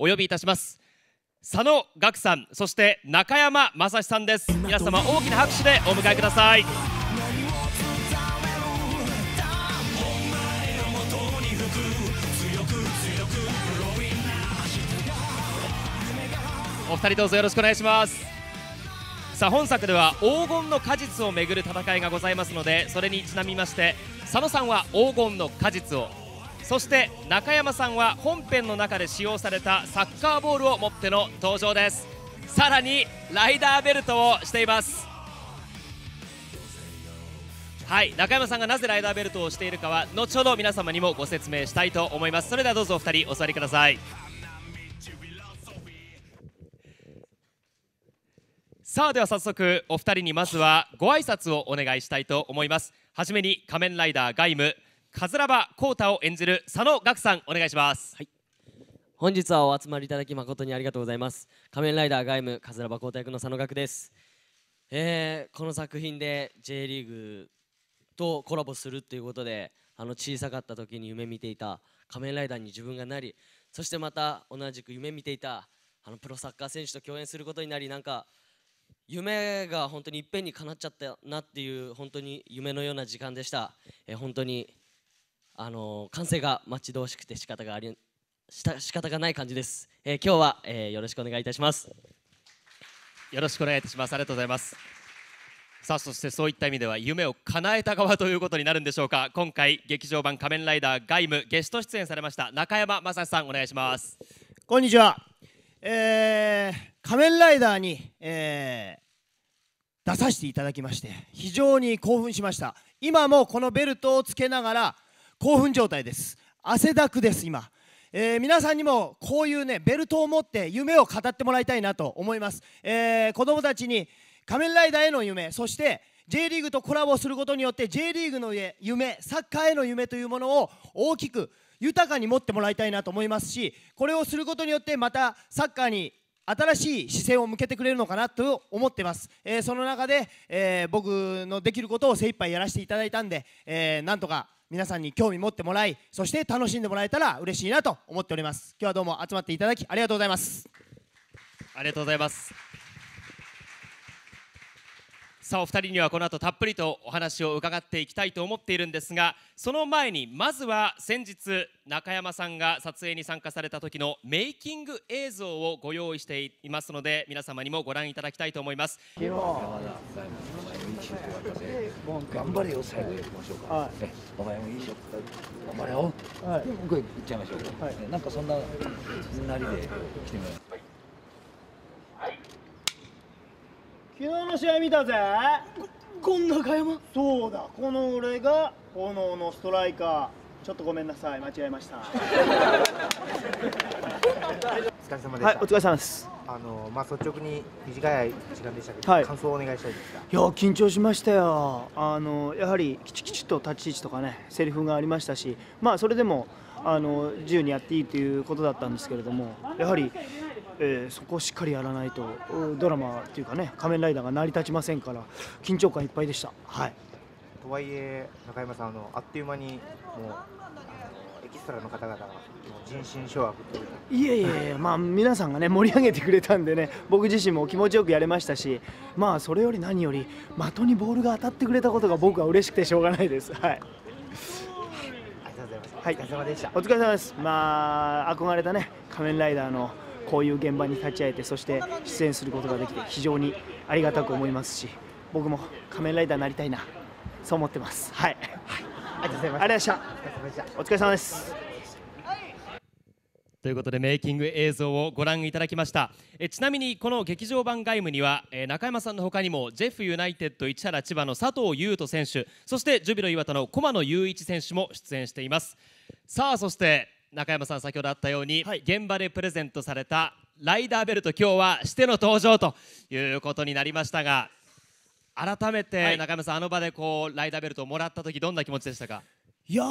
お呼びいたします佐野岳さんそして中山雅史さんです皆様大きな拍手でお迎えくださいお二人どうぞよろしくお願いしますさあ本作では黄金の果実をめぐる戦いがございますのでそれにちなみまして佐野さんは黄金の果実をそして中山さんは本編の中で使用されたサッカーボールを持っての登場ですさらにライダーベルトをしていますはい中山さんがなぜライダーベルトをしているかは後ほど皆様にもご説明したいと思いますそれではどうぞお二人お座りくださいさあでは早速お二人にまずはご挨拶をお願いしたいと思いますはじめに仮面ライダー外務カズラバコータを演じる佐野岳さんお願いします、はい、本日はお集まりいただき誠にありがとうございます仮面ライダー外務カズラバコータ役の佐野岳です、えー、この作品で J リーグとコラボするっていうことであの小さかった時に夢見ていた仮面ライダーに自分がなりそしてまた同じく夢見ていたあのプロサッカー選手と共演することになりなんか夢が本当にいっぺんに叶っちゃったなっていう本当に夢のような時間でした、えー、本当にあの完成が待ち遠しくて仕方がありした仕方がない感じです、えー、今日は、えー、よろしくお願いいたしますよろしくお願いいたしますありがとうございますさあそしてそういった意味では夢を叶えた側ということになるんでしょうか今回劇場版仮面ライダー外務ゲスト出演されました中山雅史さんお願いしますこんにちは、えー、仮面ライダーに、えー、出させていただきまして非常に興奮しました今もこのベルトをつけながら興奮状態です汗だくです今、えー、皆さんにもこういうねベルトを持って夢を語ってもらいたいなと思います、えー、子供たちに仮面ライダーへの夢そして J リーグとコラボすることによって J リーグの夢サッカーへの夢というものを大きく豊かに持ってもらいたいなと思いますしこれをすることによってまたサッカーに新しい視線を向けてくれるのかなと思ってます、えー、その中で、えー、僕のできることを精一杯やらせていただいたんで、えー、なんとか皆さんに興味持ってもらいそして楽しんでもらえたら嬉しいなと思っております今日はどうも集まっていただきありがとうございますありがとうございますさあお二人にはこの後たっぷりとお話を伺っていきたいと思っているんですがその前にまずは先日中山さんが撮影に参加された時のメイキング映像をご用意していますので皆様にもご覧いただきたいと思います頑張れよ最後やきましょうか、はい、お前もいいショット頑張れよ、はい、向こう行っちゃいましょうか、はい、なんかそんななりで来てみます昨日の試合見たぜこんな中山そうだこの俺が炎のストライカーちょっとごめんなさい間違えました お疲れ様でした、はい、お疲れ様ですあのまあ率直に短い時間でしたけど、はい、感想をお願いしたいですいや緊張しましたよあのやはりきちきちと立ち位置とかねセリフがありましたしまあそれでもあの自由にやっていいということだったんですけれどもやはりえー、そこをしっかりやらないとドラマっていうかね仮面ライダーが成り立ちませんから緊張感いっぱいでした。はいとはいえ中山さんあのあっという間にもうエキストラの方々が人心掌握といういえいえ、まあ皆さんがね盛り上げてくれたんでね僕自身も気持ちよくやれましたしまあそれより何より的にボールが当たってくれたことが僕は嬉しくてしょうがないですはい。はい、お疲れ様でした。お疲れ様です。まあ憧れたね仮面ライダーのこういう現場に立ち会えてそして出演することができて非常にありがたく思いますし僕も仮面ライダーになりたいなそう思ってますはい、はい、ありがとうございましたありがとうございましたお疲れ様ですということでメイキング映像をご覧いただきましたえちなみにこの劇場版外務には、え中山さんの他にもジェフユナイテッド市原千葉の佐藤優斗選手そしてジュビロ磐田の駒野雄一選手も出演していますさあそして中山さん先ほどあったように、はい、現場でプレゼントされたライダーベルト今日はしての登場ということになりましたが改めて中山さん、はい、あの場でこうライダーベルトをもらった時どんな気持ちでしたかいや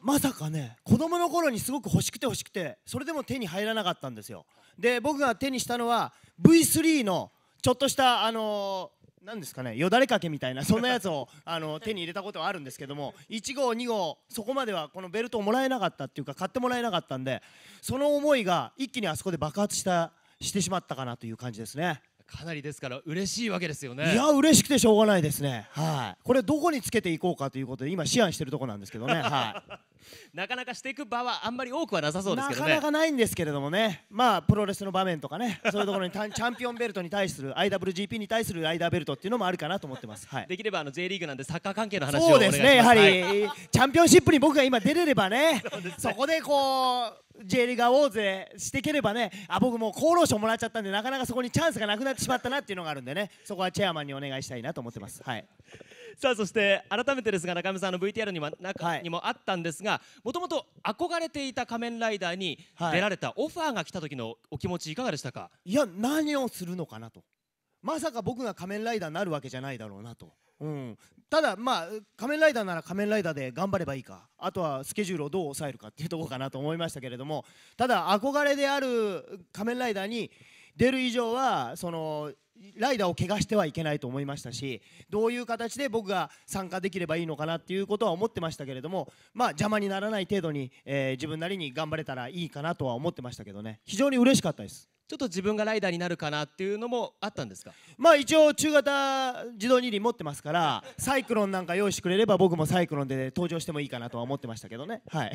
まさかね子供の頃にすごく欲しくて欲しくてそれでも手に入らなかったんですよで僕が手にしたのは V3 のちょっとしたあのー何ですかねよだれかけみたいなそんなやつを あの手に入れたことはあるんですけども1号2号そこまではこのベルトをもらえなかったっていうか買ってもらえなかったんでその思いが一気にあそこで爆発したしてしまったかなという感じですね。かなりですから嬉しいわけですよねいや嬉しくてしょうがないですねはいこれどこにつけていこうかということで今思案してるとこなんですけどね はいなかなかしていく場はあんまり多くはなさそうですけどねなかなかないんですけれどもねまあプロレスの場面とかねそういうところに チャンピオンベルトに対する IWGP に対するライダーベルトっていうのもあるかなと思ってます、はい、できればあの J リーグなんでサッカー関係の話をそうですねやはり、チャンピオンシップに僕が今出れればねそこでこう J リーガー大勢していければねあ僕もう厚労省もらっちゃったんでなかなかそこにチャンスがなくなってしまったなっていうのがあるんでねそこはチェアマンにお願いしたいなと思ってます。はいさあそして改めてですが中山さんの VTR にも中にもあったんですがもともと憧れていた仮面ライダーに出られたオファーが来た時のお気持ちいかがでしたかいや何をするのかなとまさか僕が仮面ライダーになるわけじゃないだろうなとうん、ただまあ仮面ライダーなら仮面ライダーで頑張ればいいかあとはスケジュールをどう抑えるかっていうところかなと思いましたけれどもただ憧れである仮面ライダーに出る以上はそのライダーを怪我してはいけないと思いましたしどういう形で僕が参加できればいいのかなっていうことは思ってましたけれども、まあ、邪魔にならない程度に、えー、自分なりに頑張れたらいいかなとは思ってましたけどね非常に嬉しかったです。ちょっと自分がライダーになるかなっていうのもあったんですかまあ一応中型自動二輪持ってますからサイクロンなんか用意してくれれば僕もサイクロンで登場してもいいかなとは思ってましたけどねはい